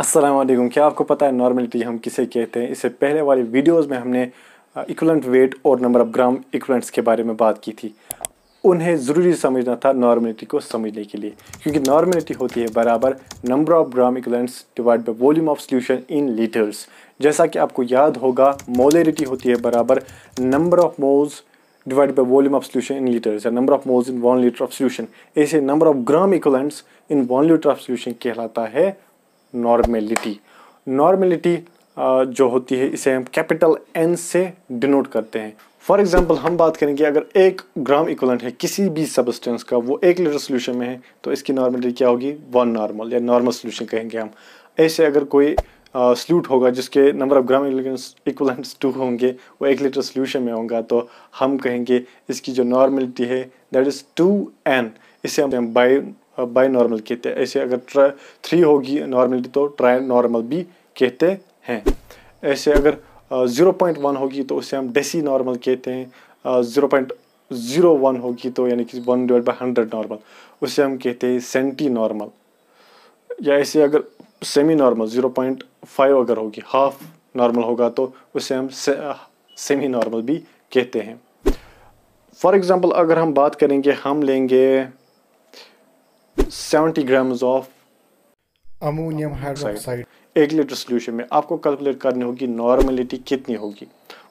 असलम क्या आपको पता है नॉर्मलिटी हम किसे कहते हैं इससे पहले वाली वीडियोस में हमने इक्वलेंट uh, वेट और नंबर ऑफ ग्राम इक्वलेंट्स के बारे में बात की थी उन्हें ज़रूरी समझना था नॉर्मलिटी को समझने के लिए क्योंकि नॉर्मेलिटी होती है बराबर number of gram equivalents divide by volume of solution in litres जैसा कि आपको याद होगा मोलरिटी होती है बराबर number of moles divide by volume of solution in litres या number of moles in one litre of solution ऐसे number of gram equivalents in one litre of solution कहलाता है नॉर्मेलिटी नॉर्मेलिटी जो होती है इसे हम कैपिटल एन से डिनोट करते हैं फॉर एग्जाम्पल हम बात करेंगे अगर एक ग्राम इक्वलेंट है किसी भी सब्सटेंस का वो एक लीटर सोल्यूशन में है तो इसकी नॉर्मेलिटी क्या होगी वन नॉर्मल या नॉर्मल सोल्यूशन कहेंगे हम ऐसे अगर कोई सल्यूट uh, होगा जिसके number of gram equivalents two होंगे वो एक लीटर सोल्यूशन में होगा तो हम कहेंगे इसकी जो नॉर्मेलिटी है दैट इज़ टू एन इसे हम बाई बाई नॉर्मल कहते हैं ऐसे अगर थ्री होगी नॉर्मली तो ट्राई नॉर्मल भी कहते हैं ऐसे अगर ज़ीरो पॉइंट वन होगी तो उसे हम डेसी नॉर्मल कहते हैं ज़ीरो पॉइंट ज़ीरो वन होगी तो यानी कि one divide by hundred normal उसे हम कहते हैं सेंटी नॉर्मल या ऐसे अगर seminormal zero point five अगर होगी हाफ नॉर्मल होगा तो उसे हम से, सेमी नॉर्मल भी कहते हैं फॉर एग्ज़ाम्पल अगर हम बात करेंगे हम लेंगे seventy grams of ammonium hydroxide एक लीटर सोल्यूशन में आपको कैलकुलेट करनी होगी नॉर्मलिटी कितनी होगी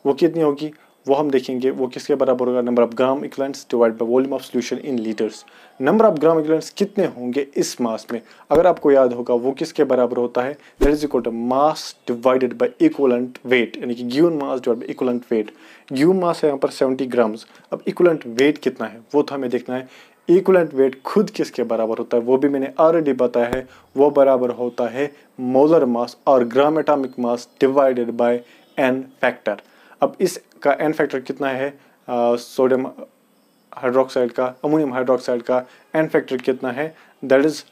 वो कितनी होगी वो हम देखेंगे वो किसके बराबर होगा number of gram equivalents divide by volume of solution in litres number of gram equivalents कितने होंगे इस मास में अगर आपको याद होगा वो किसके बराबर होता है that is equal to mass divided by equivalent weight यानी कि given mass divide by equivalent weight given mass है यहाँ पर 70 ग्राम्स अब इक्वलेंट वेट कितना है वो तो हमें देखना है इक्वलेंट वेट खुद किसके बराबर होता है वो भी मैंने ऑलरेडी बताया है वो बराबर होता है मोलर मास और gram atomic mass divided by N factor अब इसका एन फैक्टर कितना है सोडियम हाइड्रोक्साइड का अमोनियम हाइड्रोक्साइड का एन फैक्टर कितना है दैट इज़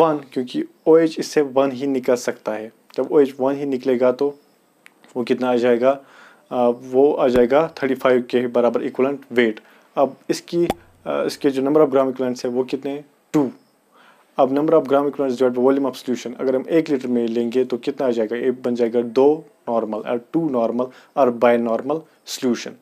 वन क्योंकि ओ OH इससे वन ही निकल सकता है जब ओ OH वन ही निकलेगा तो वो कितना आ जाएगा आ, वो आ जाएगा थर्टी फाइव के बराबर इक्वलेंट वेट अब इसकी Uh, इसके जो नंबर ऑफ ग्राम इक्वलेंट्स है वो कितने टू अब number of gram equivalents divide by volume of solution अगर हम एक लीटर में लेंगे तो कितना आ जाएगा एक बन जाएगा दो नॉर्मल और टू नॉर्मल और बाय नॉर्मल सोल्यूशन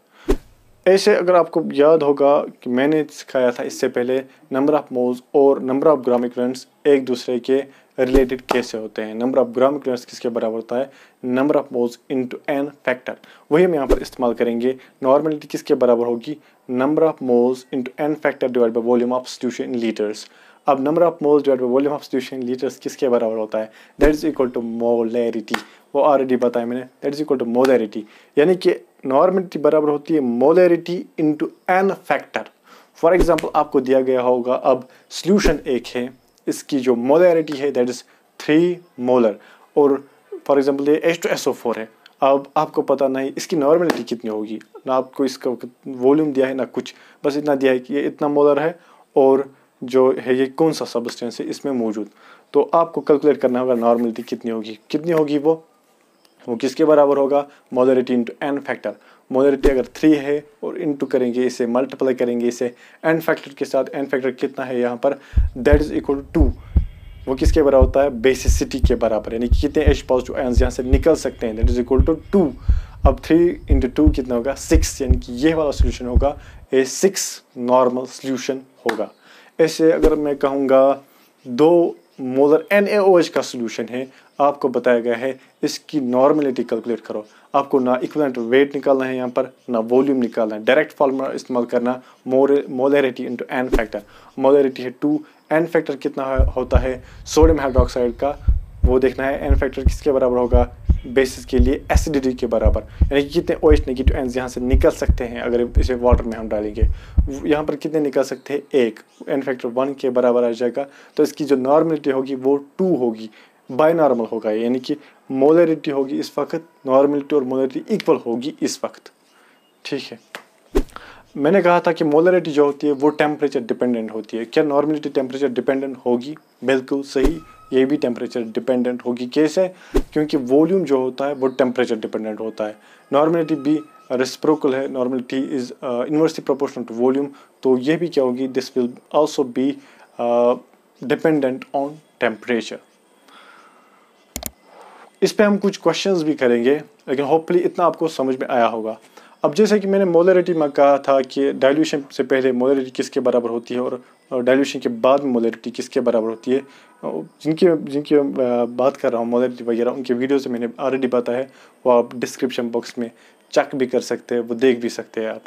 ऐसे अगर आपको याद होगा कि मैंने सिखाया था इससे पहले नंबर ऑफ मोल्स और नंबर ऑफ ग्राम इक्वलेंट्स एक दूसरे के रिलेटेड कैसे होते हैं नंबर ऑफ ग्राम किलोमीटर किसके बराबर होता है number of moles into N factor वही हम यहाँ पर इस्तेमाल करेंगे नॉर्मेलिटी किसके बराबर होगी number of moles into N factor divide by volume of solution in litres अब number of moles divide by volume of solution litres किसके बराबर होता है that is equal to molarity वो ऑलरेडी बताया मैंने that is equal to molarity यानी कि नॉर्मलिटी बराबर होती है molarity into N factor for example आपको दिया गया होगा अब सोल्यूशन एक है इसकी जो मोलरिटी है दैट इज़ थ्री मोलर और फॉर एग्जांपल ये H two S O four है अब आपको पता नहीं इसकी नॉर्मलिटी कितनी होगी ना आपको इसका वॉल्यूम दिया है ना कुछ बस इतना दिया है कि ये इतना मोलर है और जो है ये कौन सा सबस्टेंस है इसमें मौजूद तो आपको कैलकुलेट करना होगा नॉर्मलिटी कितनी होगी कितनी होगी वो वो किसके बराबर होगा molarity into N factor molarity अगर थ्री है और टू करेंगे इसे मल्टीप्लाई करेंगे इसे एन फैक्टर के साथ एन फैक्टर कितना है यहाँ पर that is equal to two वो किसके बराबर होता है बेसिसिटी के बराबर यानी कि कितने एच पॉजिटिव आयन्स यहाँ से निकल सकते हैं that is equal to two अब थ्री इंटू टू कितना होगा सिक्स यानी कि ये वाला सोल्यूशन होगा ए सिक्स नॉर्मल सोल्यूशन होगा ऐसे अगर मैं कहूँगा दो molar N A O H का सोल्यूशन है आपको बताया गया है इसकी नॉर्मेलिटी कैलकुलेट करो आपको ना इक्वलेंट वेट निकालना है यहाँ पर ना वॉल्यूम निकालना है डायरेक्ट फार्मूला इस्तेमाल करना मोर molarity into N factor molarity है टू एन फैक्टर कितना होता है सोडियम हाइड्रोक्साइड का वो देखना है एन फैक्टर किसके बराबर होगा बेसिस के लिए एसिडिटी के बराबर यानी कि कितने ओइस नेगेटिव एंस यहाँ से निकल सकते हैं अगर इसे वाटर में हम डालेंगे यहाँ पर कितने निकल सकते हैं एक एन फैक्टर वन के बराबर आ जाएगा तो इसकी जो नॉर्मेलिटी होगी वो टू होगी बाई नॉर्मल होगा यानी कि मोलरिटी होगी इस वक्त नॉर्मलिटी और मोलरिटी इक्वल होगी इस वक्त ठीक है मैंने कहा था कि मोलरिटी जो होती है वो टेम्परेचर डिपेंडेंट होती है क्या नॉर्मलिटी टेम्परेचर डिपेंडेंट होगी बिल्कुल सही ये भी टेम्परेचर डिपेंडेंट होगी कैसे क्योंकि वॉल्यूम जो होता है वो टेम्परेचर डिपेंडेंट होता है नॉर्मलिटी भी रेस्प्रोकल है normality is inversely proportional to volume तो ये भी क्या होगी this will also be dependent on temperature इस पर हम कुछ क्वेश्चंस भी करेंगे लेकिन होपफुली इतना आपको समझ में आया होगा अब जैसे कि मैंने मोलरिटी में कहा था कि डाइल्यूशन से पहले मोलरिटी किसके बराबर होती है और डाइल्यूशन के बाद में मोलरिटी किसके बराबर होती है जिनके जिनकी बात कर रहा हूँ मोलरिटी वगैरह उनके वीडियो से मैंने ऑलरेडी बताया है वो आप डिस्क्रिप्शन बॉक्स में चेक भी कर सकते हैं वो देख भी सकते हैं आप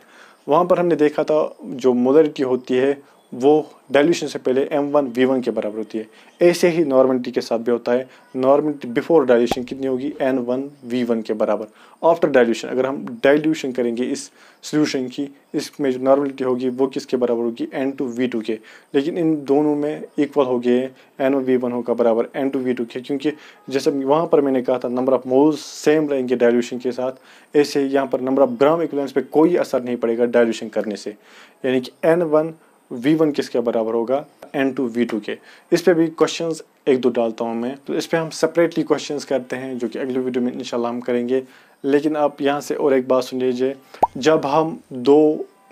वहाँ पर हमने देखा था जो मोलरिटी होती है वो डाइल्यूशन से पहले एम वन वी वन के बराबर होती है ऐसे ही नॉर्मलिटी के साथ भी होता है नॉर्मलिटी बिफोर डाइल्यूशन कितनी होगी एन वन वी वन के बराबर आफ्टर डाइल्यूशन अगर हम डाइल्यूशन करेंगे इस सोल्यूशन की इसमें जो नॉर्मलिटी होगी वो किसके बराबर होगी एन टू वी टू के लेकिन इन दोनों में इक्वल हो गए एन वी वन होगा बराबर एन टू वी टू के क्योंकि जैसे वहाँ पर मैंने कहा था नंबर ऑफ मोल्स सेम रहेंगे डाइल्यूशन के साथ ऐसे यहाँ पर नंबर ऑफ ग्राम इक्वलेंस पर कोई असर नहीं पड़ेगा डाइल्यूशन करने से यानी कि एन वन वी वन किसके बराबर होगा एन टू वी टू के इस पर भी क्वेश्चन एक दो डालता हूँ मैं तो इस पर हम सेपरेटली क्वेश्चन करते हैं जो कि अगले वीडियो में इंशाल्लाह हम करेंगे लेकिन आप यहाँ से और एक बात सुन लीजिए जब हम दो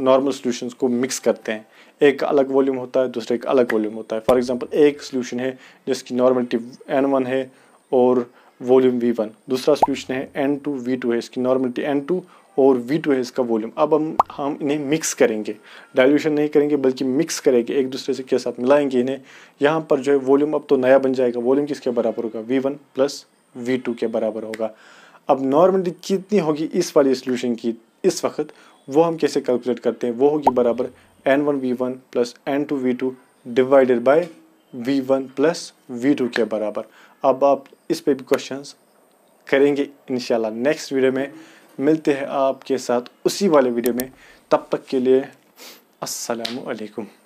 नॉर्मल सोल्यूशंस को मिक्स करते हैं एक का अलग वॉल्यूम होता है दूसरे का अलग वॉल्यूम होता है फॉर एग्ज़ाम्पल एक सोल्यूशन है जिसकी नॉर्मलिटी एन वन है और वॉल्यूम वी वन दूसरा सोल्यूशन है एन टू वी टू है इसकी नॉर्मलिटी एन टू और वी टू है इसका वॉल्यूम अब हम हम इन्हें मिक्स करेंगे डाइल्यूशन नहीं करेंगे बल्कि मिक्स करेंगे एक दूसरे से के साथ मिलाएंगे इन्हें यहाँ पर जो है वॉल्यूम अब तो नया बन जाएगा वॉल्यूम किसके बराबर होगा V one plus V two के बराबर होगा अब नॉर्मली कितनी होगी इस वाली सोल्यूशन की इस वक्त वो हम कैसे कैलकुलेट करते हैं वो होगी बराबर N one V one plus N two V two divided by V one plus V two के बराबर अब आप इस पे भी क्वेश्चंस करेंगे इनशाला नेक्स्ट वीडियो में मिलते हैं आपके साथ उसी वाले वीडियो में तब तक के लिए असलकम